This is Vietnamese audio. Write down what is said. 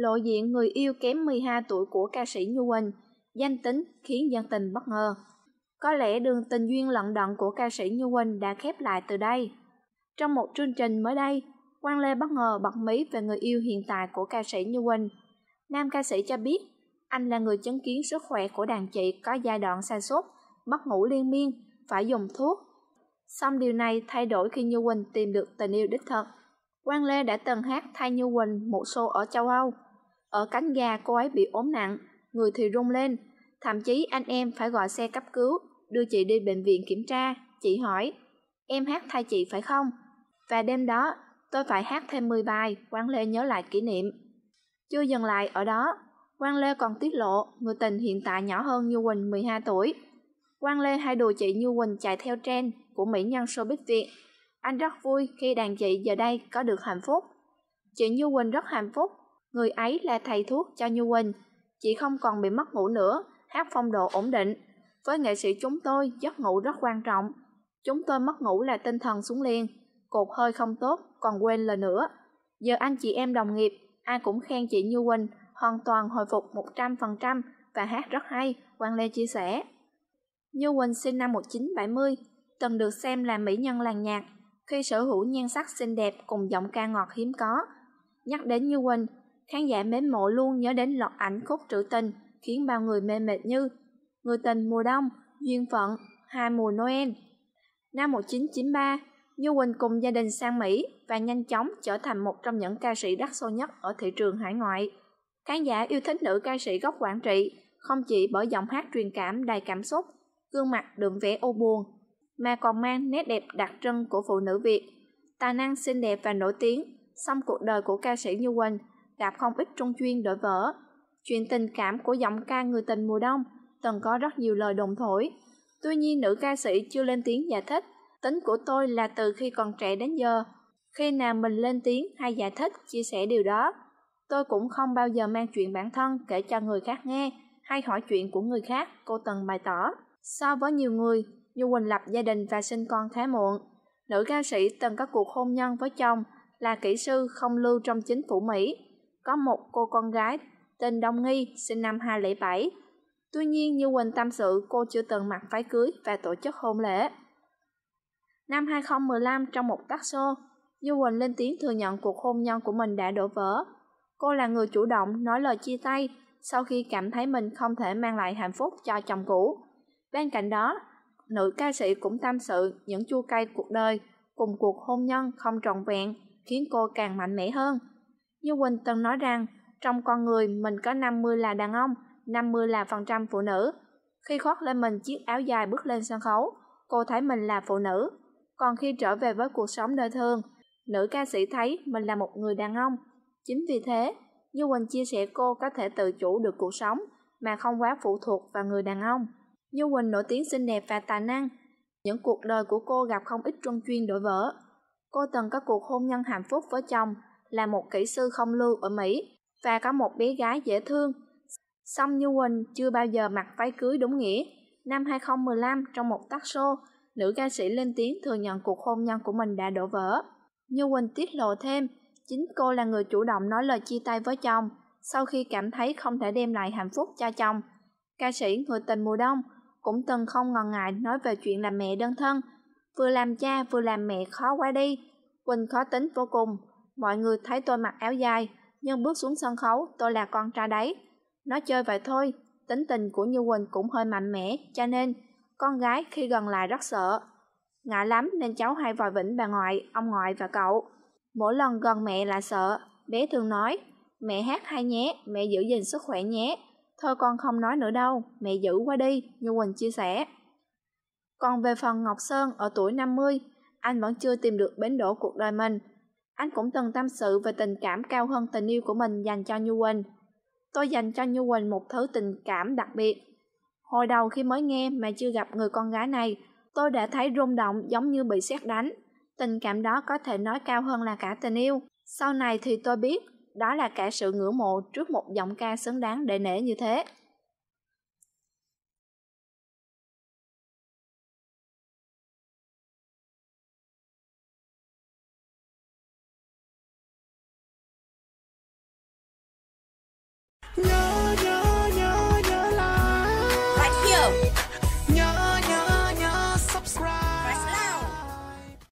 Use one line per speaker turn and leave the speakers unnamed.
lộ diện người yêu kém 12 tuổi của ca sĩ như Quỳnh, danh tính khiến dân tình bất ngờ. Có lẽ đường tình duyên lận đận của ca sĩ Như Quỳnh đã khép lại từ đây. Trong một chương trình mới đây, Quang Lê bất ngờ bật mí về người yêu hiện tại của ca sĩ Như Quỳnh. Nam ca sĩ cho biết, anh là người chứng kiến sức khỏe của đàn chị có giai đoạn sa sút, mất ngủ liên miên, phải dùng thuốc. xong điều này thay đổi khi Như Quỳnh tìm được tình yêu đích thật Quang Lê đã từng hát thay Như Quỳnh một show ở châu Âu. Ở cánh gà cô ấy bị ốm nặng, người thì rung lên, thậm chí anh em phải gọi xe cấp cứu, đưa chị đi bệnh viện kiểm tra. Chị hỏi, em hát thay chị phải không? Và đêm đó, tôi phải hát thêm 10 bài, Quang Lê nhớ lại kỷ niệm. Chưa dừng lại ở đó, Quang Lê còn tiết lộ người tình hiện tại nhỏ hơn Như Quỳnh 12 tuổi. Quang Lê hay đùa chị Như Quỳnh chạy theo trend của mỹ nhân showbiz Việt. Anh rất vui khi đàn chị giờ đây có được hạnh phúc. Chị Như Quỳnh rất hạnh phúc người ấy là thầy thuốc cho Như Quỳnh. Chị không còn bị mất ngủ nữa, hát phong độ ổn định. Với nghệ sĩ chúng tôi, giấc ngủ rất quan trọng. Chúng tôi mất ngủ là tinh thần xuống liền, cột hơi không tốt, còn quên lời nữa. Giờ anh chị em đồng nghiệp, ai cũng khen chị Như Quỳnh, hoàn toàn hồi phục 100% và hát rất hay, Quang Lê chia sẻ. Như Quỳnh sinh năm 1970, từng được xem là mỹ nhân làng nhạc, khi sở hữu nhan sắc xinh đẹp cùng giọng ca ngọt hiếm có. Nhắc đến Như Quỳnh, Khán giả mến mộ luôn nhớ đến loạt ảnh khúc trữ tình, khiến bao người mê mệt như Người tình mùa đông, Duyên phận, Hai mùa Noel. Năm 1993, như Quỳnh cùng gia đình sang Mỹ và nhanh chóng trở thành một trong những ca sĩ đắt xô nhất ở thị trường hải ngoại. Khán giả yêu thích nữ ca sĩ gốc Quảng Trị không chỉ bởi giọng hát truyền cảm đầy cảm xúc, gương mặt đượm vẻ ô buồn, mà còn mang nét đẹp đặc trưng của phụ nữ Việt. Tài năng xinh đẹp và nổi tiếng, song cuộc đời của ca sĩ Như Quỳnh gặp không ít trung chuyên đổi vỡ Chuyện tình cảm của giọng ca người tình mùa đông từng có rất nhiều lời đồn thổi. Tuy nhiên nữ ca sĩ chưa lên tiếng giải thích, tính của tôi là từ khi còn trẻ đến giờ. Khi nào mình lên tiếng hay giải thích, chia sẻ điều đó, tôi cũng không bao giờ mang chuyện bản thân kể cho người khác nghe hay hỏi chuyện của người khác, cô Tần bày tỏ. So với nhiều người, như Quỳnh lập gia đình và sinh con khá muộn. Nữ ca sĩ từng có cuộc hôn nhân với chồng là kỹ sư không lưu trong chính phủ Mỹ có một cô con gái tên Đông Nghi, sinh năm 2007. Tuy nhiên, như Quỳnh tâm sự, cô chưa từng mặc váy cưới và tổ chức hôn lễ. Năm 2015, trong một tác show, Như Quỳnh lên tiếng thừa nhận cuộc hôn nhân của mình đã đổ vỡ. Cô là người chủ động nói lời chia tay sau khi cảm thấy mình không thể mang lại hạnh phúc cho chồng cũ. Bên cạnh đó, nữ ca sĩ cũng tâm sự những chua cay cuộc đời cùng cuộc hôn nhân không trọn vẹn khiến cô càng mạnh mẽ hơn như Quỳnh từng nói rằng, trong con người mình có 50 là đàn ông, 50 là phần trăm phụ nữ. Khi khoác lên mình chiếc áo dài bước lên sân khấu, cô thấy mình là phụ nữ. Còn khi trở về với cuộc sống đời thường, nữ ca sĩ thấy mình là một người đàn ông. Chính vì thế, Như Quỳnh chia sẻ cô có thể tự chủ được cuộc sống mà không quá phụ thuộc vào người đàn ông. Như Quỳnh nổi tiếng xinh đẹp và tài năng. Những cuộc đời của cô gặp không ít trong chuyên đổi vỡ. Cô từng có cuộc hôn nhân hạnh phúc với chồng là một kỹ sư không lưu ở Mỹ và có một bé gái dễ thương. Song Như Quỳnh chưa bao giờ mặc váy cưới đúng nghĩa. Năm 2015, trong một tác show, nữ ca sĩ lên tiếng thừa nhận cuộc hôn nhân của mình đã đổ vỡ. Như Quỳnh tiết lộ thêm, chính cô là người chủ động nói lời chia tay với chồng sau khi cảm thấy không thể đem lại hạnh phúc cho chồng. Ca sĩ Người tình mùa đông cũng từng không ngần ngại nói về chuyện làm mẹ đơn thân. Vừa làm cha vừa làm mẹ khó quá đi. Quỳnh khó tính vô cùng, mọi người thấy tôi mặc áo dài nhưng bước xuống sân khấu tôi là con trai đấy nó chơi vậy thôi tính tình của như quỳnh cũng hơi mạnh mẽ cho nên con gái khi gần lại rất sợ ngại lắm nên cháu hay vòi vĩnh bà ngoại ông ngoại và cậu mỗi lần gần mẹ là sợ bé thường nói mẹ hát hay nhé mẹ giữ gìn sức khỏe nhé thôi con không nói nữa đâu mẹ giữ qua đi như quỳnh chia sẻ còn về phần ngọc sơn ở tuổi 50, anh vẫn chưa tìm được bến đỗ cuộc đời mình anh cũng từng tâm sự về tình cảm cao hơn tình yêu của mình dành cho Như Quỳnh. Tôi dành cho Như Quỳnh một thứ tình cảm đặc biệt. Hồi đầu khi mới nghe mà chưa gặp người con gái này, tôi đã thấy rung động giống như bị xét đánh. Tình cảm đó có thể nói cao hơn là cả tình yêu. Sau này thì tôi biết, đó là cả sự ngưỡng mộ trước một giọng ca xứng đáng để nể như thế.